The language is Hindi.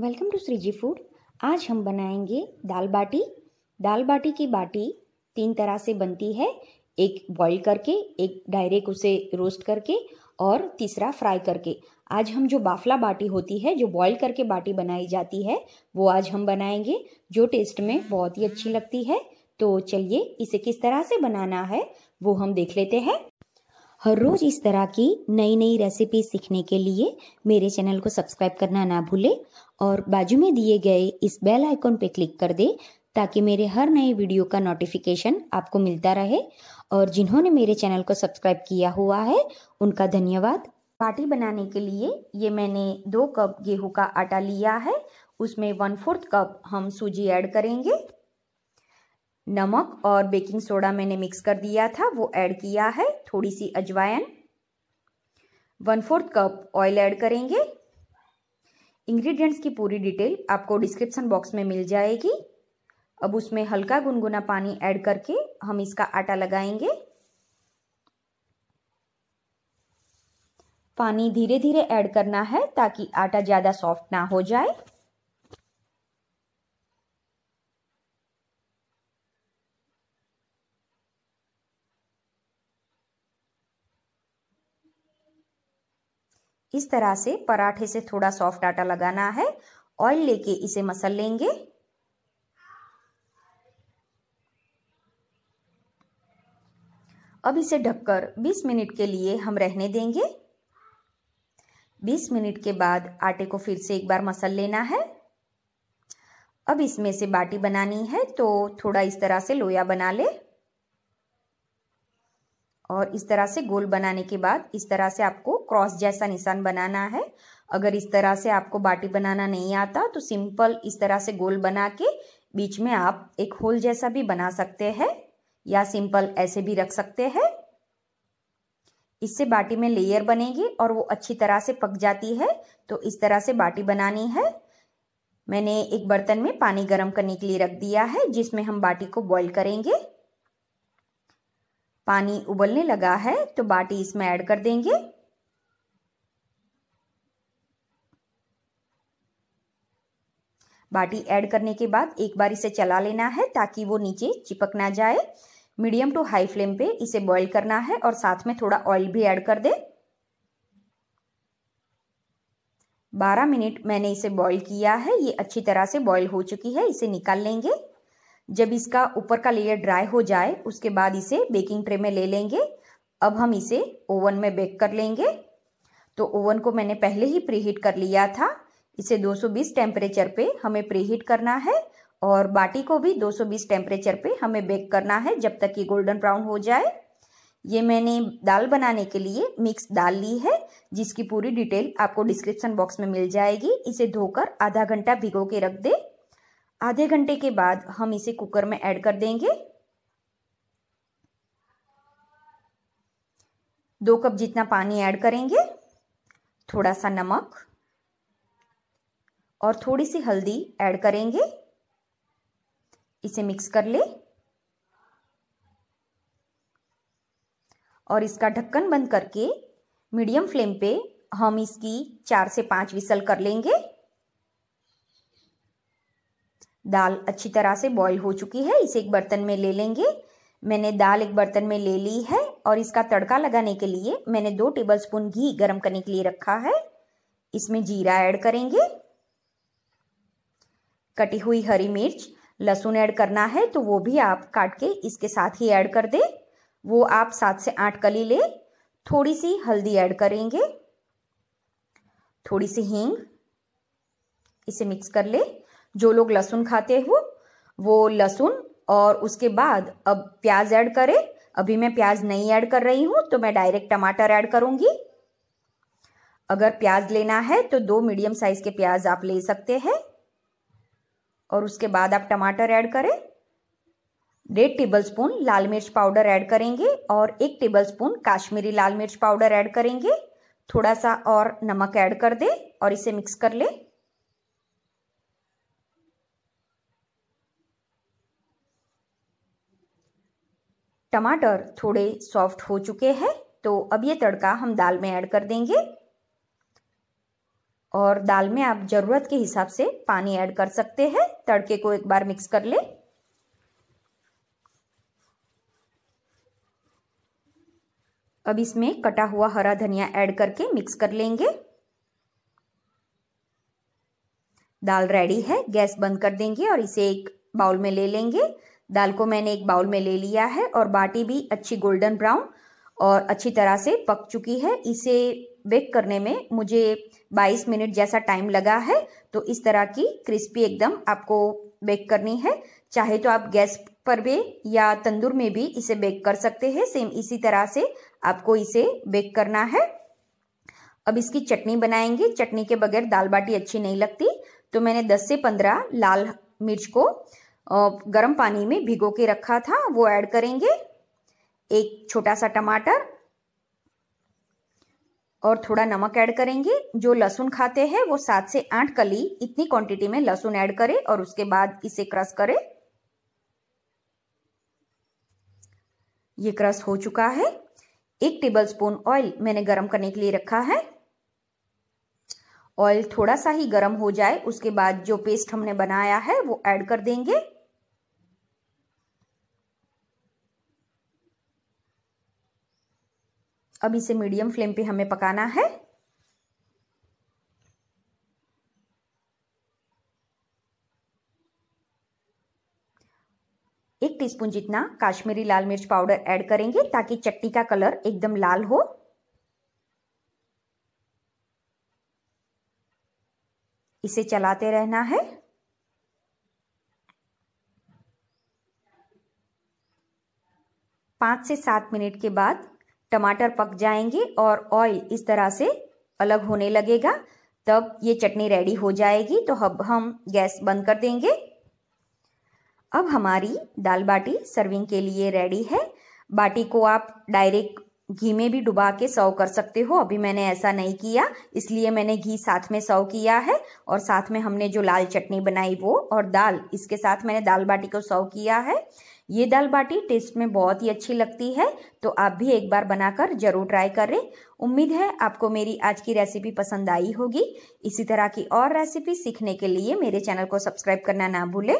वेलकम टू श्रीजी फूड आज हम बनाएंगे दाल बाटी दाल बाटी की बाटी तीन तरह से बनती है एक बॉईल करके एक डायरेक्ट उसे रोस्ट करके और तीसरा फ्राई करके आज हम जो बाफला बाटी होती है जो बॉईल करके बाटी बनाई जाती है वो आज हम बनाएंगे जो टेस्ट में बहुत ही अच्छी लगती है तो चलिए इसे किस तरह से बनाना है वो हम देख लेते हैं हर रोज़ इस तरह की नई नई रेसिपी सीखने के लिए मेरे चैनल को सब्सक्राइब करना ना भूलें और बाजू में दिए गए इस बेल आइकॉन पर क्लिक कर दे ताकि मेरे हर नए वीडियो का नोटिफिकेशन आपको मिलता रहे और जिन्होंने मेरे चैनल को सब्सक्राइब किया हुआ है उनका धन्यवाद पार्टी बनाने के लिए ये मैंने दो कप गेहूं का आटा लिया है उसमें वन फोर्थ कप हम सूजी ऐड करेंगे नमक और बेकिंग सोडा मैंने मिक्स कर दिया था वो ऐड किया है थोड़ी सी अजवाइन one fourth cup oil add करेंगे इंग्रेडिएंट्स की पूरी डिटेल आपको डिस्क्रिप्शन बॉक्स में मिल जाएगी अब उसमें हल्का गुनगुना पानी ऐड करके हम इसका आटा लगाएंगे पानी धीरे धीरे ऐड करना है ताकि आटा ज़्यादा सॉफ्ट ना हो जाए इस तरह से पराठे से थोड़ा सॉफ्ट आटा लगाना है ऑयल लेके इसे मसल लेंगे अब इसे ढककर 20 मिनट के लिए हम रहने देंगे 20 मिनट के बाद आटे को फिर से एक बार मसल लेना है अब इसमें से बाटी बनानी है तो थोड़ा इस तरह से लोया बना ले और इस तरह से गोल बनाने के बाद इस तरह से आपको क्रॉस जैसा निशान बनाना है अगर इस तरह से आपको बाटी बनाना नहीं आता तो सिंपल इस तरह से गोल बना के बीच में आप एक होल जैसा भी बना सकते हैं या सिंपल ऐसे भी रख सकते हैं इससे बाटी में लेयर बनेगी और वो अच्छी तरह से पक जाती है तो इस तरह से बाटी बनानी है मैंने एक बर्तन में पानी गर्म करने के लिए रख दिया है जिसमें हम बाटी को बॉईल करेंगे पानी उबलने लगा है तो बाटी इसमें ऐड कर देंगे बाटी ऐड करने के बाद एक बार इसे चला लेना है ताकि वो नीचे चिपक ना जाए मीडियम टू हाई फ्लेम पे इसे बॉईल करना है और साथ में थोड़ा ऑयल भी ऐड कर दे 12 मिनट मैंने इसे बॉईल किया है ये अच्छी तरह से बॉईल हो चुकी है इसे निकाल लेंगे जब इसका ऊपर का लेयर ड्राई हो जाए उसके बाद इसे बेकिंग ट्रे में ले लेंगे अब हम इसे ओवन में बेक कर लेंगे तो ओवन को मैंने पहले ही प्रीहीट कर लिया था इसे 220 टेम्परेचर पर हमें प्रीहीट करना है और बाटी को भी 220 टेम्परेचर पर हमें बेक करना है जब तक ये गोल्डन ब्राउन हो जाए ये मैंने दाल बनाने के लिए मिक्स दाल ली है जिसकी पूरी डिटेल आपको डिस्क्रिप्शन बॉक्स में मिल जाएगी इसे धोकर आधा घंटा भिगो के रख दे आधे घंटे के बाद हम इसे कुकर में ऐड कर देंगे दो कप जितना पानी ऐड करेंगे थोड़ा सा नमक और थोड़ी सी हल्दी ऐड करेंगे इसे मिक्स कर ले और इसका ढक्कन बंद करके मीडियम फ्लेम पे हम इसकी चार से पांच विसल कर लेंगे दाल अच्छी तरह से बॉईल हो चुकी है इसे एक बर्तन में ले लेंगे मैंने दाल एक बर्तन में ले ली है और इसका तड़का लगाने के लिए मैंने दो टेबलस्पून घी गर्म करने के लिए रखा है इसमें जीरा ऐड करेंगे कटी हुई हरी मिर्च लहसुन ऐड करना है तो वो भी आप काट के इसके साथ ही ऐड कर दें वो आप सात से आठ कली ले थोड़ी सी हल्दी ऐड करेंगे थोड़ी सी हींग इसे मिक्स कर ले जो लोग लहसुन खाते हो वो लहसुन और उसके बाद अब प्याज ऐड करें अभी मैं प्याज नहीं ऐड कर रही हूँ तो मैं डायरेक्ट टमाटर ऐड करूँगी अगर प्याज लेना है तो दो मीडियम साइज के प्याज आप ले सकते हैं और उसके बाद आप टमाटर ऐड करें डेढ़ टेबलस्पून लाल मिर्च पाउडर ऐड करेंगे और एक टेबलस्पून काश्मीरी लाल मिर्च पाउडर ऐड करेंगे थोड़ा सा और नमक ऐड कर दे और इसे मिक्स कर ले टमाटर थोड़े सॉफ्ट हो चुके हैं तो अब ये तड़का हम दाल में ऐड कर देंगे और दाल में आप ज़रूरत के हिसाब से पानी ऐड कर सकते हैं तड़के को एक बार मिक्स कर ले अब इसमें कटा हुआ हरा धनिया ऐड करके मिक्स कर लेंगे दाल रेडी है गैस बंद कर देंगे और इसे एक बाउल में ले लेंगे दाल को मैंने एक बाउल में ले लिया है और बाटी भी अच्छी गोल्डन ब्राउन और अच्छी तरह से पक चुकी है इसे बेक करने में मुझे 22 मिनट जैसा टाइम लगा है तो इस तरह की क्रिस्पी एकदम आपको बेक करनी है चाहे तो आप गैस पर भी या तंदूर में भी इसे बेक कर सकते हैं सेम इसी तरह से आपको इसे बेक करना है अब इसकी चटनी बनाएंगे चटनी के बगैर दाल बाटी अच्छी नहीं लगती तो मैंने 10 से 15 लाल मिर्च को गर्म पानी में भिगो के रखा था वो ऐड करेंगे एक छोटा सा टमाटर और थोड़ा नमक ऐड करेंगे जो लहसुन खाते हैं वो सात से आठ कली इतनी क्वांटिटी में लहसुन ऐड करें और उसके बाद इसे क्रश करें ये क्रश हो चुका है एक टेबलस्पून ऑयल मैंने गरम करने के लिए रखा है ऑयल थोड़ा सा ही गरम हो जाए उसके बाद जो पेस्ट हमने बनाया है वो ऐड कर देंगे अब इसे मीडियम फ्लेम पे हमें पकाना है एक टीस्पून जितना काश्मीरी लाल मिर्च पाउडर ऐड करेंगे ताकि चट्टी का कलर एकदम लाल हो इसे चलाते रहना है पांच से सात मिनट के बाद टमाटर पक जाएंगे और ऑयल इस तरह से अलग होने लगेगा तब ये चटनी रेडी हो जाएगी तो अब हम गैस बंद कर देंगे अब हमारी दाल बाटी सर्विंग के लिए रेडी है बाटी को आप डायरेक्ट घी में भी डुबा के सर्व कर सकते हो अभी मैंने ऐसा नहीं किया इसलिए मैंने घी साथ में सर्व किया है और साथ में हमने जो लाल चटनी बनाई वो और दाल इसके साथ मैंने दाल बाटी को सर्व किया है ये दाल बाटी टेस्ट में बहुत ही अच्छी लगती है तो आप भी एक बार बनाकर जरूर ट्राई करें उम्मीद है आपको मेरी आज की रेसिपी पसंद आई होगी इसी तरह की और रेसिपी सीखने के लिए मेरे चैनल को सब्सक्राइब करना ना भूलें